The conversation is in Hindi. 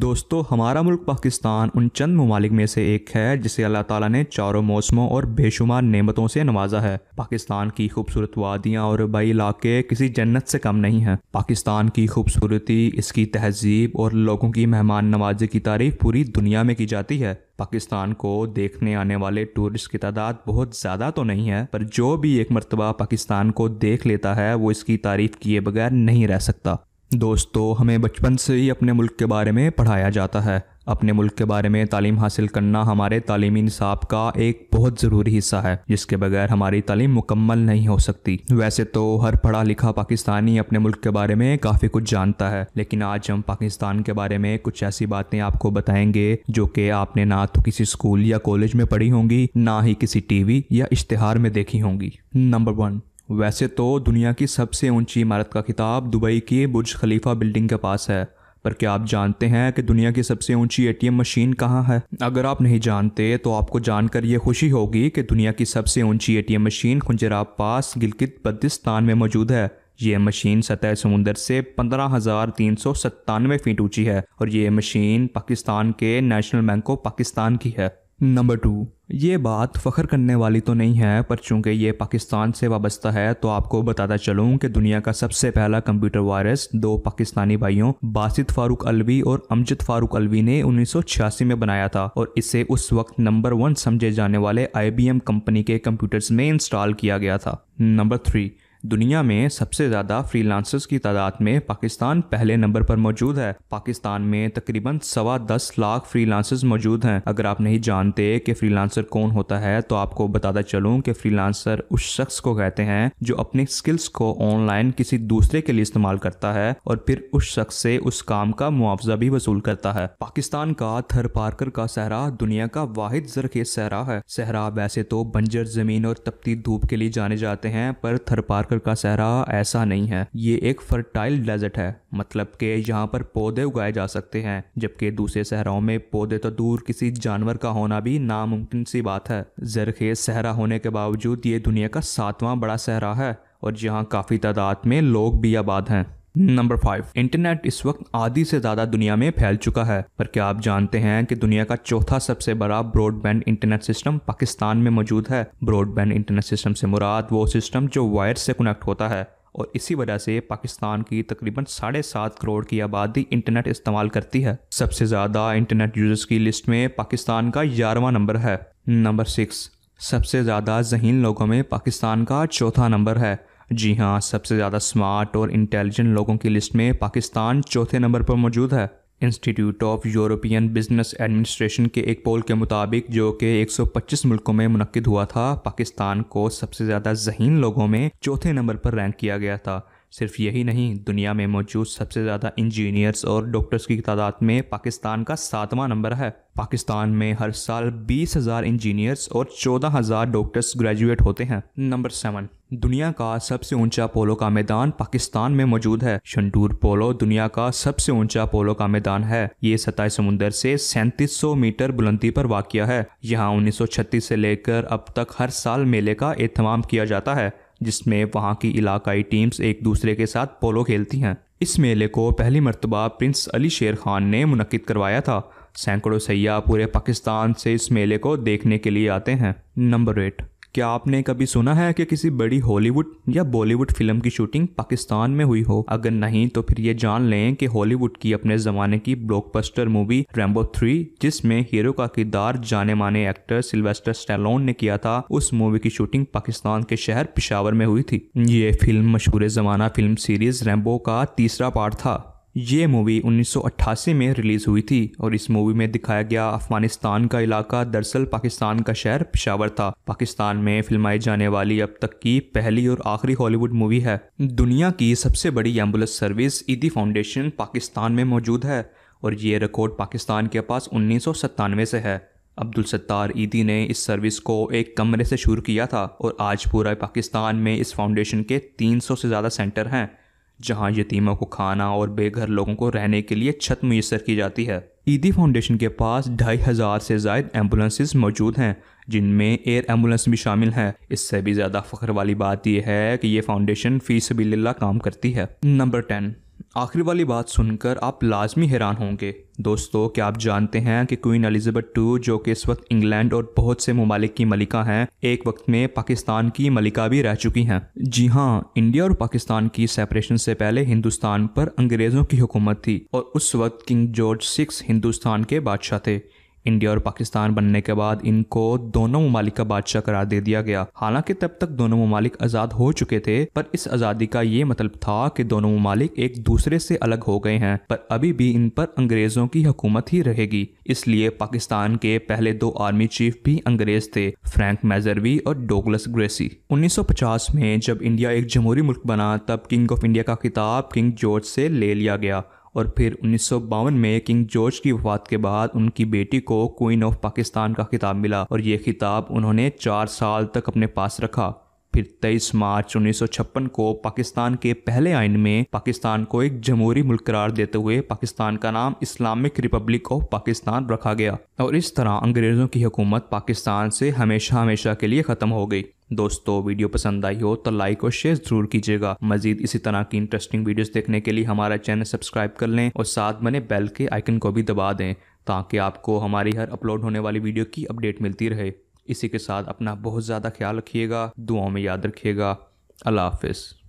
दोस्तों हमारा मुल्क पाकिस्तान उन चंद ममालिक में से एक है जिसे अल्लाह ताला ने चारों मौसमों और बेशुमार नेमतों से नवाजा है पाकिस्तान की खूबसूरत वादियाँ और रबाई इलाके किसी जन्नत से कम नहीं हैं पाकिस्तान की खूबसूरती इसकी तहजीब और लोगों की मेहमान नवाजी की तारीफ पूरी दुनिया में की जाती है पाकिस्तान को देखने आने वाले टूरिस्ट की तादाद बहुत ज़्यादा तो नहीं है पर जो भी एक मरतबा पाकिस्तान को देख लेता है वो इसकी तारीफ किए बगैर नहीं रह सकता दोस्तों हमें बचपन से ही अपने मुल्क के बारे में पढ़ाया जाता है अपने मुल्क के बारे में तालीम हासिल करना हमारे तालीमी निसाब का एक बहुत ज़रूरी हिस्सा है जिसके बगैर हमारी तालीम मुकम्मल नहीं हो सकती वैसे तो हर पढ़ा लिखा पाकिस्तानी अपने मुल्क के बारे में काफ़ी कुछ जानता है लेकिन आज हम पाकिस्तान के बारे में कुछ ऐसी बातें आपको बताएंगे जो कि आपने ना तो किसी स्कूल या कॉलेज में पढ़ी होंगी ना ही किसी वी या इश्तहार में देखी होंगी नंबर वन वैसे तो दुनिया की सबसे ऊंची इमारत का खिताब दुबई की बुर्ज खलीफा बिल्डिंग के पास है पर क्या आप जानते हैं कि दुनिया की सबसे ऊंची एटीएम मशीन कहाँ है अगर आप नहीं जानते तो आपको जानकर यह खुशी होगी कि दुनिया की सबसे ऊंची ATM machine Khunjerab pass Gilgit Baltistan में मौजूद है यह मशीन सतह समुंदर से पंद्रह हजार तीन सौ सत्तानवे फीट ऊंची है और यह मशीन पाकिस्तान के नेशनल बैंक ऑफ पाकिस्तान की है नंबर टू ये बात फ़ख्र करने वाली तो नहीं है पर चूंकि ये पाकिस्तान से वाबस्ता है तो आपको बताता चलूँ कि दुनिया का सबसे पहला कंप्यूटर वायरस दो पाकिस्तानी भाइयों बासित फारूक अलवी और अमजद फारूक अलवी ने उन्नीस में बनाया था और इसे उस वक्त नंबर वन समझे जाने वाले आई कंपनी के कंप्यूटर्स में इंस्टॉल किया गया था नंबर थ्री दुनिया में सबसे ज़्यादा फ्रीलांसर्स की तादाद में पाकिस्तान पहले नंबर पर मौजूद है पाकिस्तान में तकरीबन सवा दस लाख फ्रीलांसर्स मौजूद हैं अगर आप नहीं जानते कि फ्रीलांसर कौन होता है तो आपको बताता चलूं कि फ्रीलांसर उस शख्स को कहते हैं जो अपने स्किल्स को ऑनलाइन किसी दूसरे के लिए इस्तेमाल करता है और फिर उस शख्स से उस काम का मुआवजा भी वसूल करता है पाकिस्तान का थर पार्कर का सहरा दुनिया का वाहिद जरखेज सहरा है सहरा वैसे तो बंजर जमीन और तपती धूप के लिए जाने जाते हैं पर थर पार्कर आखिर का सहरा ऐसा नहीं है ये एक फर्टाइल डेजर्ट है मतलब के यहाँ पर पौधे उगाए जा सकते हैं जबकि दूसरे सहराओं में पौधे तो दूर किसी जानवर का होना भी नामुमकिन सी बात है जरखेज सहरा होने के बावजूद ये दुनिया का सातवां बड़ा सहरा है और यहाँ काफ़ी तादाद में लोग भी आबाद हैं नंबर फाइव इंटरनेट इस वक्त आधी से ज्यादा दुनिया में फैल चुका है पर क्या आप जानते हैं कि दुनिया का चौथा सबसे बड़ा ब्रॉडबैंड इंटरनेट सिस्टम पाकिस्तान में मौजूद है ब्रॉडबैंड इंटरनेट सिस्टम से मुराद वो सिस्टम जो वायर से कनेक्ट होता है और इसी वजह से पाकिस्तान की तकरीबन साढ़े सात करोड़ की आबादी इंटरनेट इस्तेमाल करती है सबसे ज़्यादा इंटरनेट यूजर्स की लिस्ट में पाकिस्तान का ग्यारहवा नंबर है नंबर सिक्स सबसे ज़्यादा जहीन लोगों में पाकिस्तान का चौथा नंबर है जी हाँ सबसे ज़्यादा स्मार्ट और इंटेलिजेंट लोगों की लिस्ट में पाकिस्तान चौथे नंबर पर मौजूद है institute of European business administration के एक पोल के मुताबिक जो कि 125 मुल्कों में मुनद हुआ था पाकिस्तान को सबसे ज़्यादा जहीन लोगों में चौथे नंबर पर रैंक किया गया था सिर्फ यही नहीं दुनिया में मौजूद सबसे ज़्यादा इंजीनियर्स और डॉक्टर्स की तादाद में पाकिस्तान का सातवां नंबर है पाकिस्तान में हर साल बीस हज़ार इंजीनियर्स और चौदह हज़ार डॉक्टर्स ग्रेजुएट होते हैं नंबर सेवन दुनिया का सबसे ऊंचा पोलो का मैदान पाकिस्तान में मौजूद है शंडूर पोलो दुनिया का सबसे ऊंचा पोलो का मैदान है ये सतह समुंदर से सैंतीस मीटर बुलंदी पर वाक़ है यहाँ उन्नीस से लेकर अब तक हर साल मेले का एहतमाम किया जाता है जिसमें वहाँ की इलाकाई टीम्स एक दूसरे के साथ पोलो खेलती हैं इस मेले को पहली मरतबा प्रिंस अली शेर खान ने मुनद करवाया था सैकड़ों सयाह पूरे पाकिस्तान से इस मेले को देखने के लिए आते हैं नंबर एट क्या आपने कभी सुना है कि किसी बड़ी हॉलीवुड या बॉलीवुड फिल्म की शूटिंग पाकिस्तान में हुई हो अगर नहीं तो फिर ये जान लें कि हॉलीवुड की अपने जमाने की ब्लॉकबस्टर मूवी रेम्बो थ्री जिसमें हीरो का किरदार जाने माने एक्टर सिल्वेस्टर स्टेलोन ने किया था उस मूवी की शूटिंग पाकिस्तान के शहर पिशावर में हुई थी ये फिल्म मशहूर जमाना फिल्म सीरीज रेम्बो का तीसरा पार्ट था ये मूवी 1988 में रिलीज़ हुई थी और इस मूवी में दिखाया गया अफगानिस्तान का इलाका दरअसल पाकिस्तान का शहर पिशावर था पाकिस्तान में फिल्माई जाने वाली अब तक की पहली और आखिरी हॉलीवुड मूवी है दुनिया की सबसे बड़ी ambulance service Edhi foundation Pakistan में मौजूद है और ये रिकॉर्ड पाकिस्तान के पास उन्नीस से है अब्दुल सत्तार ईदी ने इस सर्विस को एक कमरे से शुरू किया था और आज पूरा पाकिस्तान में इस फाउंडेशन के 300 से ज़्यादा सेंटर हैं जहां यतीमों को खाना और बेघर लोगों को रहने के लिए छत मुयसर की जाती है ईदी फाउंडेशन के पास ढाई हज़ार से जायद एम्बुलेंसेज मौजूद हैं जिनमें एयर एम्बुलेंस भी शामिल है इससे भी ज़्यादा फख्र वाली बात यह है कि ये फाउंडेशन फीस बिल्ला काम करती है नंबर टेन आखिरी वाली बात सुनकर आप लाजमी हैरान होंगे दोस्तों क्या आप जानते हैं कि क्वीन एलिजाबेथ टू जो कि इस वक्त इंग्लैंड और बहुत से ममालिक की मलिका हैं एक वक्त में पाकिस्तान की मलिका भी रह चुकी हैं जी हाँ इंडिया और पाकिस्तान की सेपरेशन से पहले हिंदुस्तान पर अंग्रेज़ों की हुकूमत थी और उस वक्त किंग जॉर्ज सिक्स हिंदुस्तान के बादशाह थे इंडिया और पाकिस्तान बनने के बाद इनको दोनों ममालिक का बादशाह करार दे दिया गया हालांकि तब तक दोनों ममालिक आज़ाद हो चुके थे पर इस आज़ादी का ये मतलब था कि दोनों ममालिक एक दूसरे से अलग हो गए हैं पर अभी भी इन पर अंग्रेज़ों की हुकूमत ही रहेगी इसलिए पाकिस्तान के पहले दो आर्मी चीफ भी अंग्रेज थे फ्रैंक मेजरवी और डोगलस ग्रेसी 1950 में जब इंडिया एक जमहूरी मुल्क बना तब किंग ऑफ इंडिया का खिताब किंग जॉर्ज से ले लिया गया और फिर उन्नीस में किंग जॉर्ज की वफात के बाद उनकी बेटी को क्वीन ऑफ पाकिस्तान का खिताब मिला और ये खिताब उन्होंने चार साल तक अपने पास रखा फिर 23 मार्च 1956 को पाकिस्तान के पहले आइन में पाकिस्तान को एक जमहूरी मुल्क करार देते हुए पाकिस्तान का नाम इस्लामिक रिपब्लिक ऑफ पाकिस्तान रखा गया और इस तरह अंग्रेज़ों की हुकूमत पाकिस्तान से हमेशा हमेशा के लिए ख़त्म हो गई दोस्तों वीडियो पसंद आई हो तो लाइक और शेयर जरूर कीजिएगा मजीद इसी तरह की इंटरेस्टिंग वीडियोस देखने के लिए हमारा चैनल सब्सक्राइब कर लें और साथ बने बेल के आइकन को भी दबा दें ताकि आपको हमारी हर अपलोड होने वाली वीडियो की अपडेट मिलती रहे इसी के साथ अपना बहुत ज़्यादा ख्याल रखिएगा दुआओं में याद रखिएगा अल्लाह हाफिज़